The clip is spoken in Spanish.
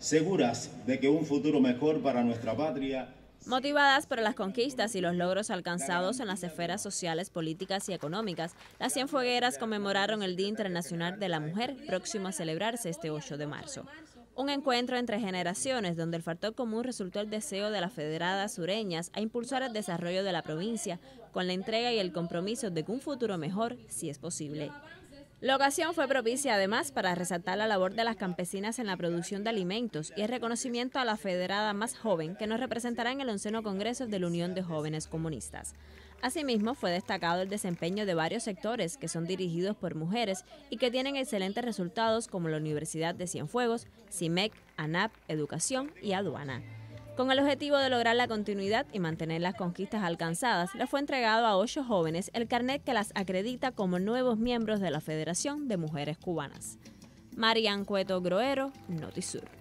seguras de que un futuro mejor para nuestra patria. Motivadas por las conquistas y los logros alcanzados en las esferas sociales, políticas y económicas, las Cienfuegueras conmemoraron el Día Internacional de la Mujer, próximo a celebrarse este 8 de marzo. Un encuentro entre generaciones donde el factor común resultó el deseo de las federadas sureñas a impulsar el desarrollo de la provincia con la entrega y el compromiso de que un futuro mejor, si es posible. La ocasión fue propicia además para resaltar la labor de las campesinas en la producción de alimentos y el reconocimiento a la federada más joven que nos representará en el onceno Congreso de la Unión de Jóvenes Comunistas. Asimismo, fue destacado el desempeño de varios sectores que son dirigidos por mujeres y que tienen excelentes resultados como la Universidad de Cienfuegos, CIMEC, ANAP, Educación y Aduana. Con el objetivo de lograr la continuidad y mantener las conquistas alcanzadas, le fue entregado a ocho jóvenes el carnet que las acredita como nuevos miembros de la Federación de Mujeres Cubanas. Marian Cueto Groero, Notisur.